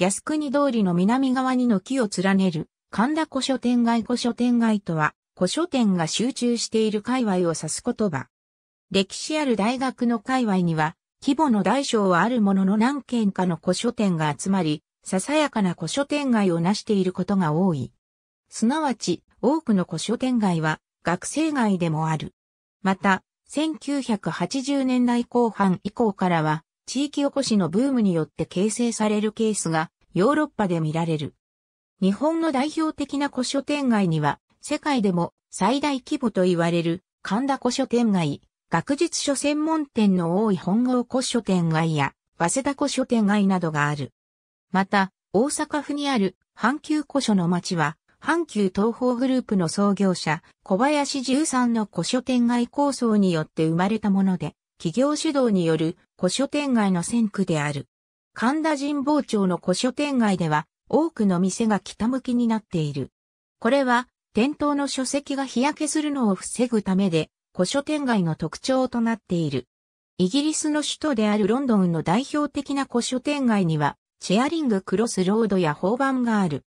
安国通りの南側にの木を連ねる神田古書店街古書店街とは、古書店が集中している界隈を指す言葉。歴史ある大学の界隈には、規模の大小はあるものの何軒かの古書店が集まり、ささやかな古書店街を成していることが多い。すなわち、多くの古書店街は学生街でもある。また、1980年代後半以降からは、地域おこしのブームによって形成されるケースがヨーロッパで見られる。日本の代表的な古書店街には、世界でも最大規模と言われる神田古書店街、学術書専門店の多い本郷古書店街や、早稲田古書店街などがある。また、大阪府にある阪急古書の町は、阪急東方グループの創業者、小林十三の古書店街構想によって生まれたもので、企業主導による古書店街の先駆である。神田神保町の古書店街では多くの店が北向きになっている。これは店頭の書籍が日焼けするのを防ぐためで古書店街の特徴となっている。イギリスの首都であるロンドンの代表的な古書店街にはチェアリングクロスロードや法番がある。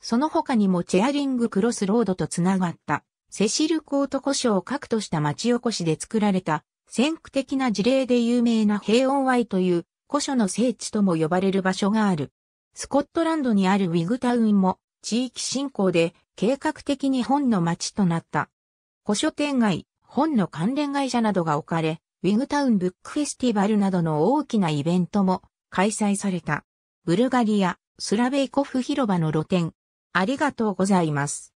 その他にもチェアリングクロスロードとつながったセシルコート古書を核とした町おこしで作られた先駆的な事例で有名な平穏愛という古書の聖地とも呼ばれる場所がある。スコットランドにあるウィグタウンも地域振興で計画的に本の街となった。古書店街、本の関連会社などが置かれ、ウィグタウンブックフェスティバルなどの大きなイベントも開催された。ブルガリア、スラベイコフ広場の露店。ありがとうございます。